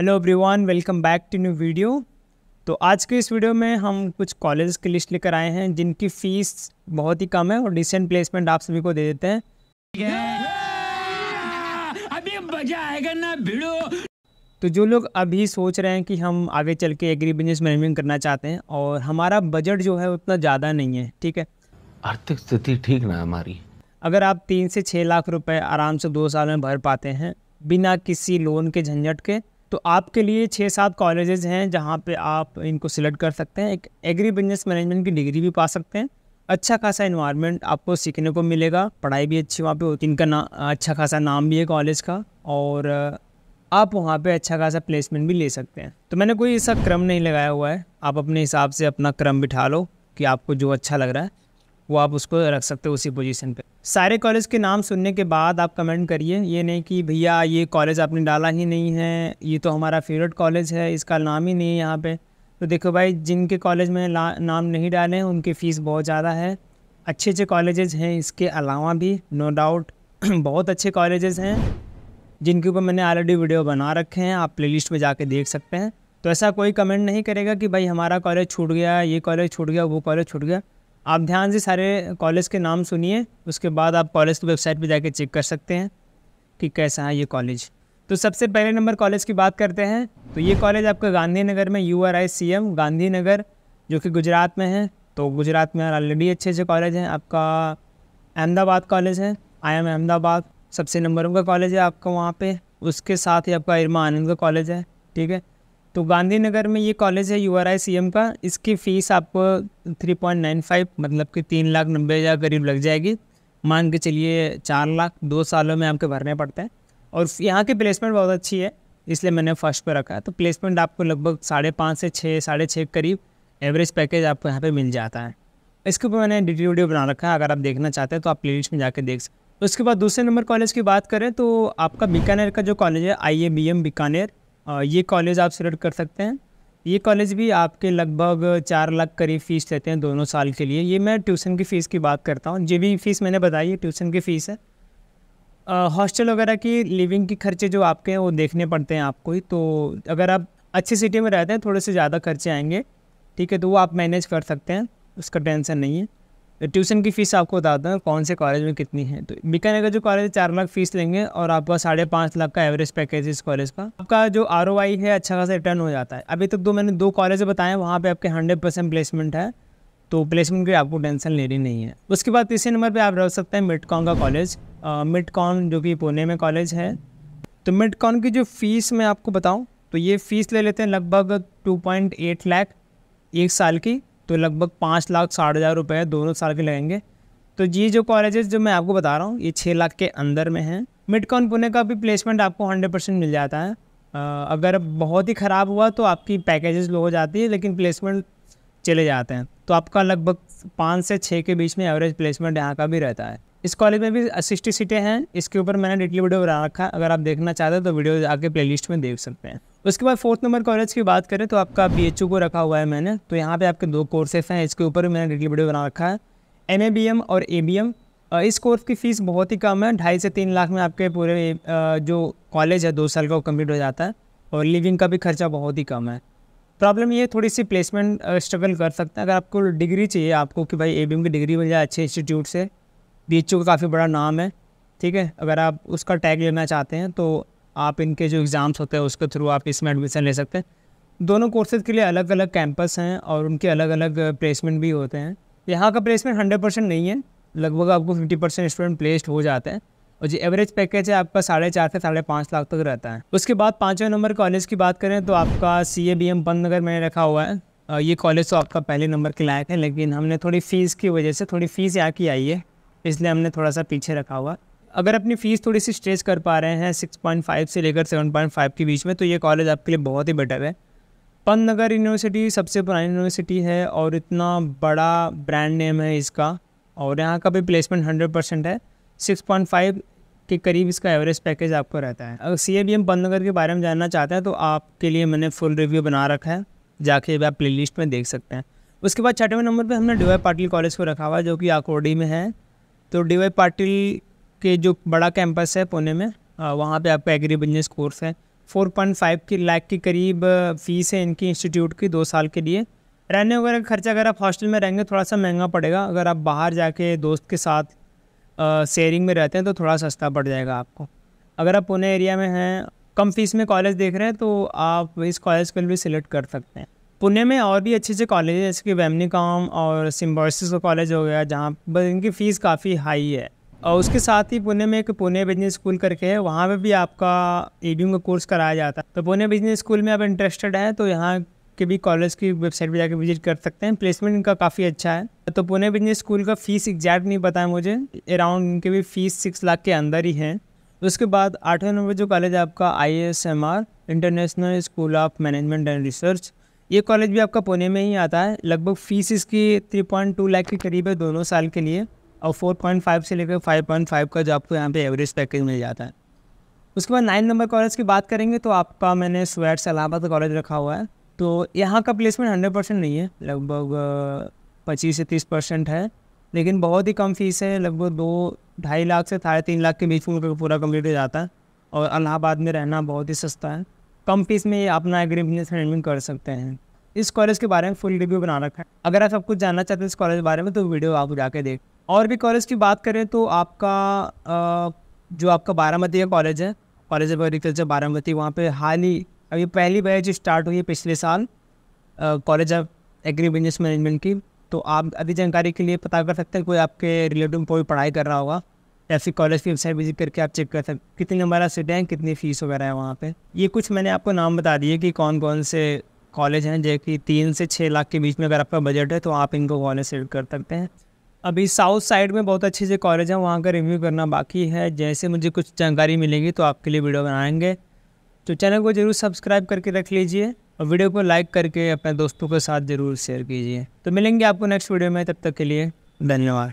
hello everyone welcome back to new video तो आज के इस वीडियो में हम कुछ कॉलेज की लिस्ट लेकर आए हैं जिनकी फ़ीस बहुत ही कम है और डिसेंट प्लेसमेंट आप सभी को दे देते हैं अभी मजा आएगा ना भिड़ो तो जो लोग अभी सोच रहे हैं कि हम आगे चल के एग्री बिजनेस मैनेजमेंट करना चाहते हैं और हमारा बजट जो है उतना ज़्यादा नहीं है ठीक है आर्थिक स्थिति ठीक ना हमारी अगर आप तीन से छः लाख रुपए आराम से दो साल में भर पाते हैं बिना किसी लोन के झंझट के तो आपके लिए छः सात कॉलेजेस हैं जहाँ पे आप इनको सिलेक्ट कर सकते हैं एक एग्री बिजनेस मैनेजमेंट की डिग्री भी पा सकते हैं अच्छा खासा इन्वायरमेंट आपको सीखने को मिलेगा पढ़ाई भी अच्छी वहाँ पे होती इनका ना अच्छा खासा नाम भी है कॉलेज का और आप वहाँ पे अच्छा खासा प्लेसमेंट भी ले सकते हैं तो मैंने कोई ऐसा क्रम नहीं लगाया हुआ है आप अपने हिसाब से अपना क्रम बिठा लो कि आपको जो अच्छा लग रहा है वो आप उसको रख सकते हो उसी पोजीशन पे सारे कॉलेज के नाम सुनने के बाद आप कमेंट करिए ये नहीं कि भैया ये कॉलेज आपने डाला ही नहीं है ये तो हमारा फेवरेट कॉलेज है इसका नाम ही नहीं है यहाँ पर तो देखो भाई जिनके कॉलेज में नाम नहीं डाले हैं उनकी फ़ीस बहुत ज़्यादा है अच्छे अच्छे कॉलेजेस हैं इसके अलावा भी नो डाउट बहुत अच्छे कॉलेजेस हैं जिनके ऊपर मैंने ऑलरेडी वीडियो बना रखे हैं आप प्लेलिस्ट में जाके देख सकते हैं तो ऐसा कोई कमेंट नहीं करेगा कि भाई हमारा कॉलेज छूट गया ये कॉलेज छूट गया वो कॉलेज छूट गया आप ध्यान से सारे कॉलेज के नाम सुनिए उसके बाद आप कॉलेज की वेबसाइट पर जाके चेक कर सकते हैं कि कैसा है ये कॉलेज तो सबसे पहले नंबर कॉलेज की बात करते हैं तो ये कॉलेज आपका गांधीनगर में U R I C M Nagar जो कि गुजरात में है तो गुजरात में ऑलरेडी अच्छे अच्छे कॉलेज हैं आपका अहमदाबाद कॉलेज है आई एम अहमदाबाद सबसे नंबर वन का कॉलेज है आपका वहाँ पे उसके साथ ही आपका इरमा आनंद का कॉलेज है ठीक है तो गांधीनगर में ये कॉलेज है U R I C M का इसकी फ़ीस आपको थ्री पॉइंट नाइन फाइव मतलब कि तीन लाख नब्बे हज़ार करीब लग जाएगी मान के चलिए चार लाख दो सालों में आपके भरने पड़ते हैं और यहाँ की प्लेसमेंट बहुत अच्छी है इसलिए मैंने फर्स्ट पर रखा है तो प्लेसमेंट आपको लगभग साढ़े पाँच से छः साढ़े छः करीब एवरेज पैकेज आपको यहाँ पे मिल जाता है इसके ऊपर मैंने डिटेल वीडियो बना रखा है अगर आप देखना चाहते हैं तो आप प्लेलिस्ट में जाकर देख सकते उसके बाद दूसरे नंबर कॉलेज की बात करें तो आपका बीकानेर का जो कॉलेज है I A B M Bikaner ये कॉलेज आप सिलेक्ट कर सकते हैं ये कॉलेज भी आपके लगभग चार लाख करीब फ़ीस लेते हैं दोनों साल के लिए ये मैं ट्यूशन की फ़ीस की बात करता हूँ जो भी फ़ीस मैंने बताई है ट्यूशन की फ़ीस है हॉस्टल वगैरह की लिविंग के खर्चे जो आपके हैं वो देखने पड़ते हैं आपको ही तो अगर आप अच्छी सिटी में रहते हैं थोड़े से ज़्यादा खर्चे आएंगे ठीक है तो वो आप मैनेज कर सकते हैं उसका टेंशन नहीं है ट्यूशन की फ़ीस आपको बता दें कौन से कॉलेज में कितनी है तो बीकानेर का जो कॉलेज है चार लाख फीस लेंगे और आपका साढ़े पाँच लाख का एवरेज पैकेज इस कॉलेज का आपका जो आर है अच्छा खासा रिटर्न हो जाता है अभी तक तो मैंने दो कॉलेज बताए वहाँ पर आपके हंड्रेड प्लेसमेंट है तो प्लेसमेंट की आपको टेंशन लेनी नहीं है उसके बाद तीसरे नंबर पर आप रख सकते हैं मिडकॉन का कॉलेज मिडकॉन जो कि पुणे में कॉलेज है तो मिडकॉन की जो फ़ीस मैं आपको बताऊँ तो ये फ़ीस ले लेते हैं लगभग टू पॉइंट एट लाख एक साल की तो लगभग पाँच लाख साठ हज़ार रुपये दोनों साल के लगेंगे तो ये जो कॉलेजेस जो मैं आपको बता रहा हूँ ये छः लाख के अंदर में हैं मिडकॉन पुणे का भी प्लेसमेंट आपको हंड्रेड परसेंट मिल जाता है अगर बहुत ही ख़राब हुआ तो आपकी पैकेजेस लो हो जाती है लेकिन प्लेसमेंट चले जाते हैं तो आपका लगभग पाँच से छः के बीच में एवरेज प्लेसमेंट यहाँ का भी रहता है इस कॉलेज में भी सिक्सटी सीटें हैं इसके ऊपर मैंने डिटली वीडियो बना रखा है अगर आप देखना चाहते हैं तो वीडियो आके प्लेलिस्ट में देख सकते हैं उसके बाद फोर्थ नंबर कॉलेज की बात करें तो आपका बी को रखा हुआ है मैंने तो यहाँ पर आपके दो कोर्सेस हैं इसके ऊपर मैंने डिटली वीडियो बना रखा है एम और ए इस कोर्स की फ़ीस बहुत ही कम है ढाई से तीन लाख में आपके पूरे जो कॉलेज है दो साल का वो कम्प्लीट हो जाता है और लिविंग का भी खर्चा बहुत ही कम है प्रॉब्लम ये थोड़ी सी प्लेसमेंट स्ट्रगल कर सकते हैं अगर आपको डिग्री चाहिए आपको कि भाई ए की डिग्री मिल जाए अच्छे इंस्टीट्यूट से बी का काफ़ी बड़ा नाम है ठीक है अगर आप उसका टैग लेना चाहते हैं तो आप इनके जो एग्ज़ाम्स होते हैं उसके थ्रू आप इसमें एडमिशन ले सकते हैं दोनों कोर्सेज़ के लिए अलग अलग कैंपस हैं और उनके अलग अलग प्लेसमेंट भी होते हैं यहाँ का प्लेसमेंट हंड्रेड परसेंट नहीं है लगभग आपको फिफ्टी परसेंट स्टूडेंट प्लेस्ड हो जाते हैं और जो एवरेज पैकेज है आपका साढ़े चार से साढ़े पाँच लाख तक रहता है उसके बाद पाँचवें नंबर कॉलेज की बात करें तो आपका सी ए बी एम नगर मैंने रखा हुआ है ये कॉलेज तो आपका पहले नंबर के लायक है लेकिन हमने थोड़ी फ़ीस की वजह से थोड़ी फ़ीस यहाँ की आई है इसलिए हमने थोड़ा सा पीछे रखा हुआ अगर अपनी फ़ीस थोड़ी सी स्ट्रेच कर पा रहे हैं 6.5 से लेकर 7.5 के बीच में तो ये कॉलेज आपके लिए बहुत ही बेटर है पंत नगर यूनिवर्सिटी सबसे पुरानी यूनिवर्सिटी है और इतना बड़ा ब्रांड नेम है इसका और यहाँ का भी प्लेसमेंट हंड्रेड परसेंट है सिक्स पॉइंट फाइव के करीब इसका एवरेज पैकेज आपको रहता है अगर सी ए बी एम नगर के बारे में जानना चाहते हैं तो आपके लिए मैंने फुल रिव्यू बना रखा है जाके आप प्ले लिस्ट में देख सकते हैं उसके बाद छठवें नंबर पर हमने डी वाई पाटिल कॉलेज को रखा हुआ है जो कि आकोडी में है तो डी वाई पाटिल के जो बड़ा कैंपस है पुणे में वहाँ पे आपका एग्री बिजनेस कोर्स है 4.5 की लाख के करीब फ़ीस है इनकी इंस्टीट्यूट की दो साल के लिए रहने वगैरह का खर्चा अगर आप हॉस्टल में रहेंगे थोड़ा सा महंगा पड़ेगा अगर आप बाहर जाके दोस्त के साथ शेयरिंग में रहते हैं तो थोड़ा सस्ता पड़ जाएगा आपको अगर आप पुणे एरिया में हैं कम फीस में कॉलेज देख रहे हैं तो आप इस कॉलेज को भी सिलेक्ट कर सकते हैं पुणे में और भी अच्छे अच्छे कॉलेज हैं जैसे कि वेमनी कॉम और सिम्बॉसिस का कॉलेज हो गया जहाँ पर इनकी फ़ीस काफ़ी हाई है और उसके साथ ही पुणे में एक पुणे बिजनेस स्कूल करके है वहाँ पर भी आपका ए का कोर्स कराया जाता है तो पुणे बिजनेस स्कूल में आप इंटरेस्टेड हैं तो यहाँ के भी कॉलेज की वेबसाइट पर जाकर विजिट कर सकते हैं प्लेसमेंट इनका काफ़ी अच्छा है तो पुणे बिजनेस स्कूल का फ़ीस एग्जैक्ट नहीं पता है मुझे अराउंड इनके भी फ़ीस सिक्स लाख के अंदर ही है उसके बाद आठवें नंबर जो कॉलेज है आपका I S M R international school of management and research ये कॉलेज भी आपका पुणे में ही आता है लगभग फ़ीस इसकी थ्री पॉइंट टू लाख के करीब है दोनों साल के लिए और फोर पॉइंट फाइव से लेकर फाइव पॉइंट फाइव का जो आपको यहाँ पे एवरेज पैकेज मिल जाता है उसके बाद नाइन नंबर कॉलेज की बात करेंगे तो आपका मैंने स्वेट्स इलाहाबाद कॉलेज रखा हुआ है तो यहाँ का प्लेसमेंट हंड्रेड परसेंट नहीं है लगभग पच्चीस से तीस परसेंट है लेकिन बहुत ही कम फीस है लगभग दो ढाई लाख से साढ़े तीन लाख के बीच में पूरा कम्प्लीट हो जाता है और इलाहाबाद में रहना बहुत ही सस्ता है कम फीस में अपना एग्री बिजनेस हैंडलिंग कर सकते हैं इस कॉलेज के बारे में फुल रिव्यू बना रखा है अगर आप सब कुछ जानना चाहते हैं इस कॉलेज के बारे में तो वीडियो आप जाके देख और भी कॉलेज की बात करें तो आपका जो आपका बारामती का कॉलेज है कॉलेज ऑफ एग्रीकल्चर बारामती वहाँ पर हाल ही अभी पहली बैच स्टार्ट हुई है पिछले साल college of agri business management की तो आप अभी जानकारी के लिए पता कर सकते हैं कोई आपके रिलेटिव कोई पढ़ाई कर रहा होगा या फिर कॉलेज की वेबसाइट विजिट करके आप चेक कर सकते कितने नंबर सीटें हैं कितनी फ़ीस वगैरह है वहाँ पर ये कुछ मैंने आपको नाम बता दिए कि कौन कौन से कॉलेज हैं जो कि तीन से छः लाख के बीच में अगर आपका बजट है तो आप इनको कॉलेज सेलेक्ट कर सकते हैं अभी साउथ साइड में बहुत अच्छे से कॉलेज हैं वहाँ का रिव्यू करना बाकी है जैसे मुझे कुछ जानकारी मिलेगी तो आपके लिए वीडियो बनाएंगे तो चैनल को ज़रूर सब्सक्राइब करके रख लीजिए और वीडियो को लाइक करके अपने दोस्तों के साथ ज़रूर शेयर कीजिए तो मिलेंगे आपको नेक्स्ट वीडियो में तब तक के लिए धन्यवाद